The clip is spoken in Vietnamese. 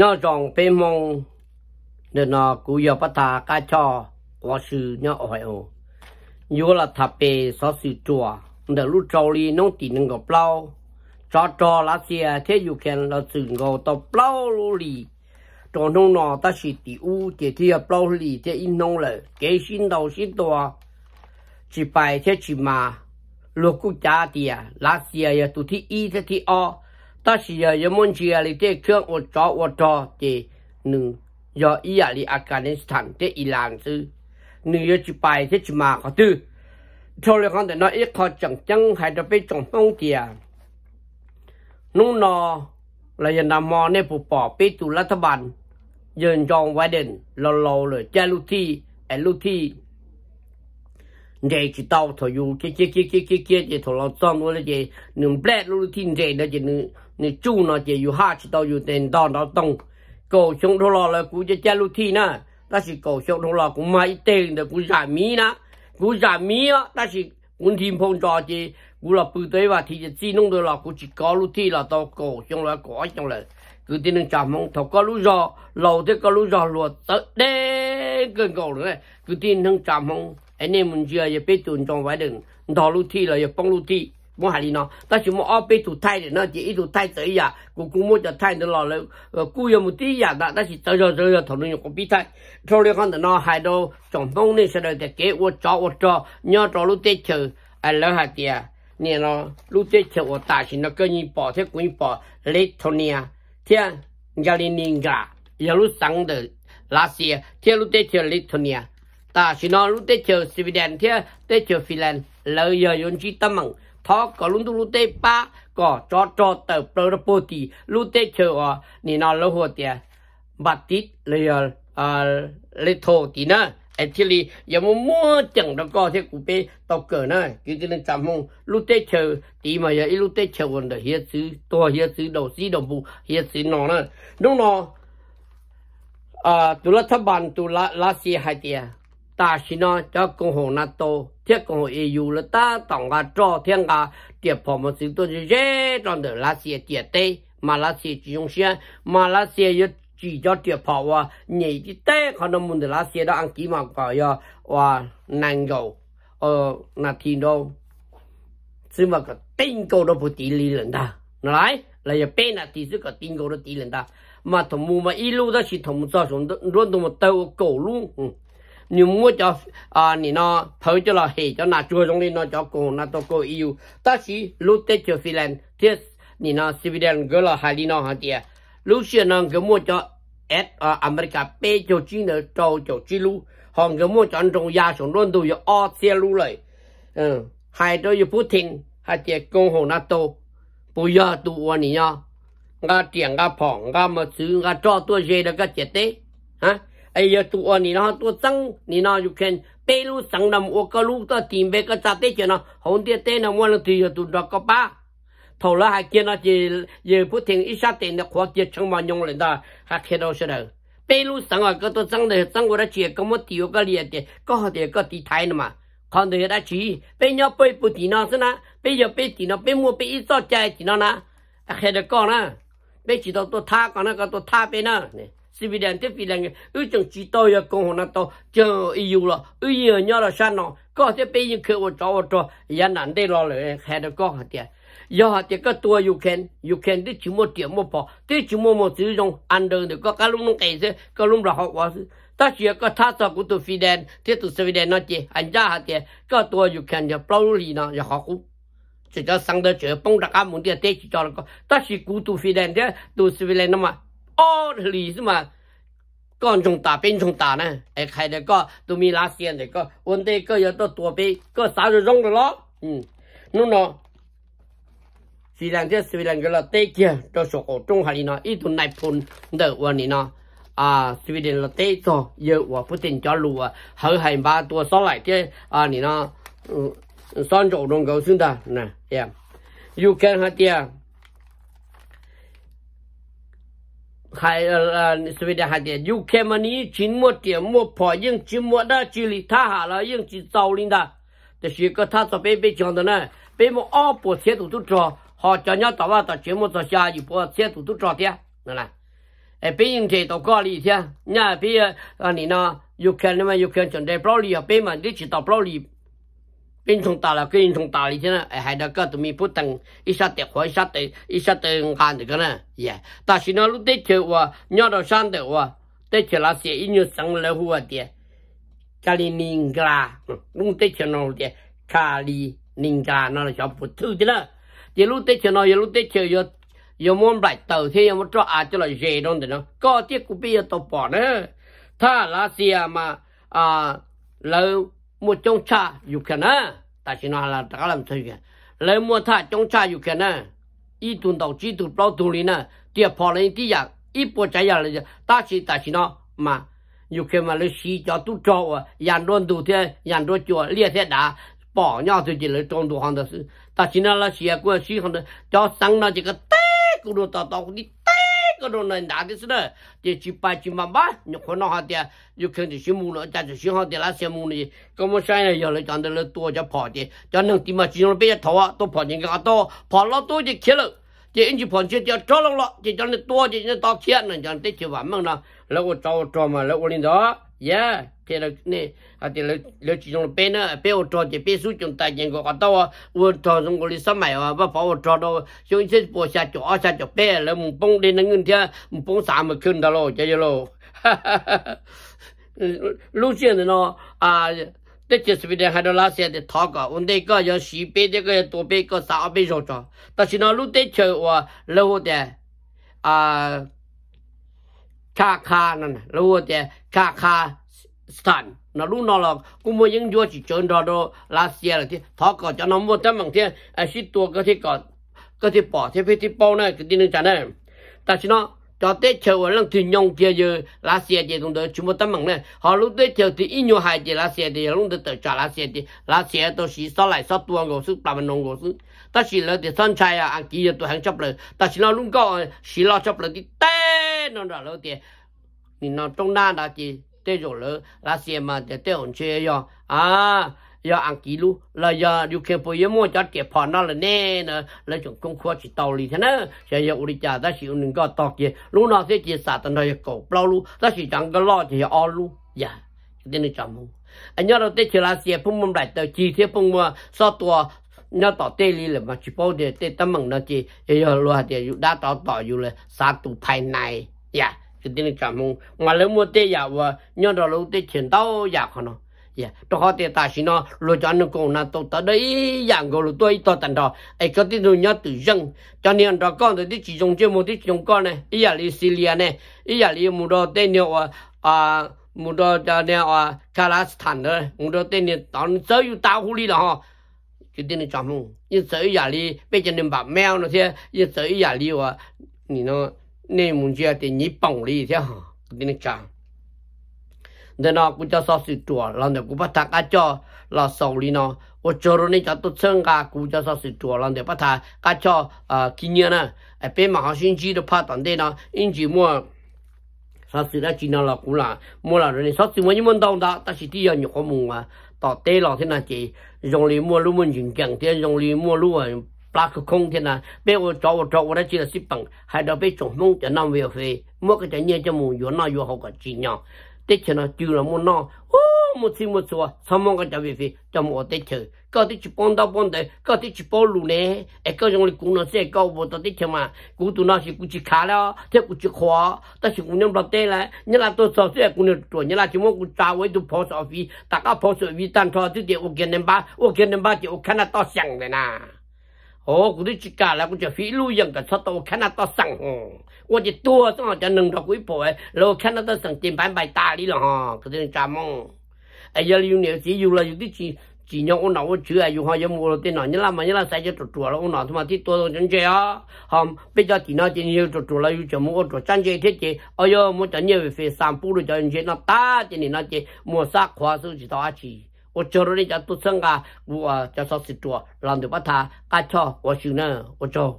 นอจองเปมงเดนอกูยอปทากาชอวสื่อนอหอยโอยูละทับเปสอสื่จัวเดลูโจลีน้องตีนึงกับเปล่าจอจอลาเซียเทียูแคนเราสื่อเงาต่อเปล่าลูลีจอน้องนอตัาสิตีอูเจที่เปล่าลีเทอินนงเลยเกชินดาชินตัวจีไปเทียจีมาลูกกูจ้าเดียลาเซียยาตุที่อีเทที่อต่้งสี่ยี่มุนเชียร์ลีเจ้าวัดจอวัดจอเจหนึ่งยออียาลิอัฟกานิสถานเจอิหรานซึ่งหนึ่งยอจุไปเจจมาขอตื้อโชเลื่องของแต่น้อยเขอจังจังให้จะไปจงต้องเจียนุ่งนอเายนามอเน่ยปุบปอบไปตุลรัฐบาลเยืนจองไวเด่นลอๆเลยเจลุที่เอลุที่ để chỉ tao thổi dù kia kia kia kia kia kia chỉ thổi lọt xong rồi chỉ nương bẹt luôn thiên chỉ nó chỉ nương nương chu nó chỉ dù ha chỉ tao dù tên đòn đó tông cổ sống thô lò là cú chỉ cha luôn thiên na ta chỉ cổ sống thô lò cũng mai tên là cú giả mí na cú giả mí á ta chỉ cú thiên phong trò chỉ cú là bự tới và thì chỉ chỉ nông được là cú chỉ có luôn thiên là tao cổ sống là cổ sống là cứ tin đừng chạm mong thọc có lũ giò lầu thế có lũ giò luộc tới đê cơn cổ nữa cứ tin đừng chạm mong anh em mình chưa giờ bé tụi trong vài đường đào lu thi rồi, giờ bông lu thi mua hà đi nó ta chỉ mua bé tụi thay để nó chỉ ít tụi thay tới giờ cũng cũng mua cho thay nó lò là cú giờ một tí giờ đã đã chỉ tới giờ tới giờ thằng nó cũng biết thay thôi lấy con nó hai đồ trong bông này sẽ đợi cái, kế ô cho ô cho nhớ cho lu tết chờ anh lỡ hạt à, nè nó lu tết chờ tôi ta chỉ nó cứ như bỏ thế cũng bỏ lấy thôi nè thiên linh đình nè giờ lúc sáng được lá xì thiên lu tết chờ lấy thôi nè ta chỉ nói lúc tết chờ Sweden thế tết chờ Finland lời giờ yon chỉ tâm mừng thọ có lúc tu lúc tết ba có cho cho tờ property lúc tết chờ à nị nó lâu hồ tiệt bắt tít lời ờ, giờ lấy thổ tí nữa actually giờ muốn mua chẳng đâu có thế cũng bé tàu cỡ nữa cái cái nên chạm mông lúc tết chờ tí mà giờ lúc tết chờ còn đợi hiện xứ to hiện xứ đầu xí đầu bù hiện xứ nó nữa đúng nó à ờ, tụi là tháp bàn tụi là lá xì hai tiệt ta xin nó cho công hòa NATO thiết công hòa EU là ta tổng cả cho thiên cả địa phòng mà chúng tôi dễ trong đời là sẽ địa tế, mà là sẽ chỉ dùng xe mà là sẽ chỉ cho địa phòng và nhị cái tế, họ nó muốn là sẽ đó ăn kỹ mà gọi là ờ, và nàng gầu ờ là thiên đâu xin mà có tin cầu đó phải tỷ lý lần ta lại là giờ bên là thì sẽ có tin cầu đó tỷ lần ta mà thằng mù mà ít lâu đó thì thằng mù cho chúng luôn thằng mù tàu cổ luôn ừ nhưng mua cho à nị nó thấu cho là hệ cho nà chua trong đi nó cho cô nà tôi cô yêu ta chỉ lúc tết cho phi lên thiết nị nó civilian gỡ là hai đi nó hả tiệt lúc xưa nó cứ mua cho s ở à, America bê cho chi nữa cho cho chi lu họ cứ mua cho anh trong gia xuống luôn tôi giờ o xe lu lại ừ hai đôi giờ Putin hai tiệt công hồ NATO bây giờ tụi nị nhá ngã tiền ngã phỏng ngã mà xứ ngã cho tôi dê được cái chết đấy hả 哎呀，多你尼多脏！你那就看，白路上那我个路的顶白个咋得些呐？红地地那弯弯地又多少个疤，头了还跟那些也不停一下地那黄结成用样的，还看到些了。白路上啊，个都脏的，脏过那鞋，根我丢个脸的，好地个地台呢嘛？看到有那蛆，背尿背不地那，是哪？被尿背地那，被莫被一早家地那呢，还得搞呢，被地都都塌个那个都塌背呢。si bi đèn tiếp vi là người ư chồng chỉ tôi công hồn nato chờ yêu là ư yêu nhau là sao nó có thể bây giờ kêu một chỗ chỗ giá nản đây lo lại khai được có hạt tiền do hạt tiền có tua yêu khen yêu khen thì chỉ một triệu một bỏ thì chỉ một một sử dụng ăn được được có cá lúc nó cày chứ có lúc là họ quá ta chỉ có thắt sao của tôi phi đèn thì tôi sẽ đèn nó chỉ anh ra hạt tiền có tua yêu khen giờ bao lâu gì nó giờ họ cũng chỉ cho sang đời chỉ bông đặc ăn muốn tiền thì chỉ cho nó có ta chỉ cú tu phi đèn chứ tu phi đèn nó mà 好里是嘛？干从打边从打呢？哎，开的个都没拉线的个，我那个要到多边个啥就弄的咯，嗯，弄了。虽然这虽然个了，对个到说个中华里呢，一顿来喷的我里呢。啊，虽然了对着，也我不定叫路啊，后还把多少来的啊，你呢，嗯，三种种高兴的，那呀，有看下的。还呃呃，是为的还的，要看嘛，你一进莫点莫跑，英进莫的距离太好了，英吉造林的。这是个他说边边讲的呢，边么二波菜土都找好今年到晚到全部做下一波菜土都找点，那那。哎，白云都到高里去，你看比啊你呢？要看嘛，要看全在玻璃啊，边么你去到玻璃。bên thùng tàu là cái thùng tàu đi chứ na hay đó cái tụi mình phụ tăng ít sát tiền khỏi sát tiền ít sát tiền gan được cái na yeah ta xin nó lúc tết chơi qua nhau đầu sang được qua tết chơi là sẽ ít nhiều sang là hùa tiền Kaliningrad lúc ừ, tết chơi nó tiền Kaliningrad nó là cho phụ thứ chứ na giờ lúc tết chơi nó giờ lúc tết chơi giờ giờ muốn lại tàu thì giờ muốn cho à cho là dễ đâu thì nó có tiếc cũng bây tàu bỏ nữa ta là sẽ mà à lâu 莫种菜有可能，但是那下那大家林说的，你莫他种菜有可能，一屯到子都包豆里呢？跌破了伊呀，一波再下来了，但是但是那嘛，有可能了，自家都找我，人多土地人多做啊，裂些大包，鸟嘴滴来种都行得是，但是那那血管细行的，要生那几个带骨头到到的带。个种难打的是的，这几百几万吧，你看哪好地，就肯定羡慕了，但是幸好的那些木你，跟我上一要里讲的那多就跑的，讲能田嘛，只中被较土啊，都跑进人家多，跑了多就去了，这一跑去就抓了了，就讲你多就就到去了，讲家得几猛了。来我找我抓嘛，来我领导，耶，给了你，啊，给了，了几种的兵啊，我抓的，兵手中带几个，我抓我，我找中国的三百个，不把我抓到，中一些破下脚，下脚兵，了我们蹦的那个天，我们啥三米远喽，了，这喽，哈哈哈哈嗯，路线的呢，啊，这就是每天还有那些的涛哥，我那个要十倍这个要多倍个，三倍上抓，但是呢，路队去的话，的后头，啊。คาคา นั่นรู้ว่าจะคาคาสถานนรู้นอลกูมยังยัวจีจนรอดลาเซียละที่ทอก่อจะน้องว่าจะบางที่ไอชิตัวก็ที่ก่อก็ที่ปอที่พิธีป้อนั่นก็ที่หนึ่งจานนั่นแต่ฉันเนาะจะเตะเชวรนลังถึงยองเกียเ์ยูลาเซียเจตรงเดชุมว่ามับงเนี่ยฮารุเตะเชวันที่อินโยไฮเจลาเซียเดียรุงเดตจ่าลาเซียเจลาเซียตัวสีสไลส์สตัวงูสุปลาบนงูสุ ta chỉ là để thân trai à ăn kia tôi hàng chấp lời ta chỉ là luôn có chỉ lo chấp lời thì té nó là lâu tiền thì nó trong na đã chỉ té rồi lỡ là xe mà để té ổn chơi rồi à giờ ăn kia luôn là giờ điều kiện bây giờ mua cho kẹp phòn nó là nè nè là chúng công khoa chỉ tàu lì thế nè giờ giờ uri cha ta chỉ đừng có tọt kì lúc nào sẽ chỉ sát tận thời cổ bao luôn ta chỉ chẳng có lo chỉ o luôn dạ cái này chậm không anh nhớ đâu tết chỉ là xe phun mầm lại tờ chi thế phun mua so tua nó tỏ tê li là mà chỉ bao để tê tâm mừng nó chỉ giờ loa thì dù đã tỏ tỏ dù là sa tu phải này dạ cái tên cảm mong mà lấy mua tê dạ và nhớ đó lâu tê chuyển tao dạ khó nó dạ tôi họ tê ta xin nó lo cho nó cùng nó tụ tới đấy dạng gọi là tôi tỏ tận đó ấy có tin rồi nhớ tự dân cho nên đó con thì chỉ dùng chơi một tí dùng con này ý là đi Syria này ý là đi mua đồ tê nhiều à, à mua đồ cho nên à Kazakhstan đó, mua đồ tê nhiều tao sớm yêu tao hú đi là họ 就等你装潢，你走一下里，别讲你把庙那些，你走一下里话，你那内蒙古的你帮里一下哈，就等你讲。那那我叫啥事多，然后我把他家叫拉手里呢，我叫了你家都参加，我叫啥事多，然后把他家叫啊今年呢，哎别马上去都怕团队呢，因此么。啥事他尽量了，过来，没了人，啥事我你们懂的，但是第二你好忙啊。tỏ tê lòng thế nào chị dùng lý mua luôn mình dừng chẳng thế dùng lý mua luôn plak không thế nào bây giờ cho cho đó chỉ là ship bằng hay đó bây chúng mông cho năm về về mua cái trái nhẹ cho mù vừa nó vừa học cái chị nhỏ tết cho nó chưa là mua nó 莫吃么做啊！咱们个家委会怎么得吃？搞点去半到半的，搞点去包路呢？哎，各种的姑娘些搞不到的吃嘛。孤独那些估计卡了，再顾吃花，但是姑娘不对了。你那多少岁姑娘多？你那今晚顾炸位都跑烧肥，大家包烧但他坐坐，我给你把，我给你把，就看得到香嘞呐！哦，我的去卡了，我就飞路样的，吃到我看那上香。我的多，正好像两桌贵婆然后看那到上金盘白打里了哈，搿种家么？ai giờ yêu nhiều chỉ yêu là yêu chỉ chỉ nhau ông nào chữ ai yêu họ yêu mua rồi tiền nào nhớ làm mà nhớ là sai cho trộn trộn là ông nào thua mà thì tôi chân chơi á hôm bây giờ chỉ nói chỉ nhiều trộn trộn là yêu chỉ mua trộn chân chơi thế chứ ai giờ mua chân nhiều về phía sản phụ rồi chân chơi nó ta chỉ nên nó chỉ mua sát khóa số chỉ đó chỉ ở chỗ đó đi cho tôi sang cả vụ cho sao xịt làm được bắt thà cá cho ở chỗ nào ở chỗ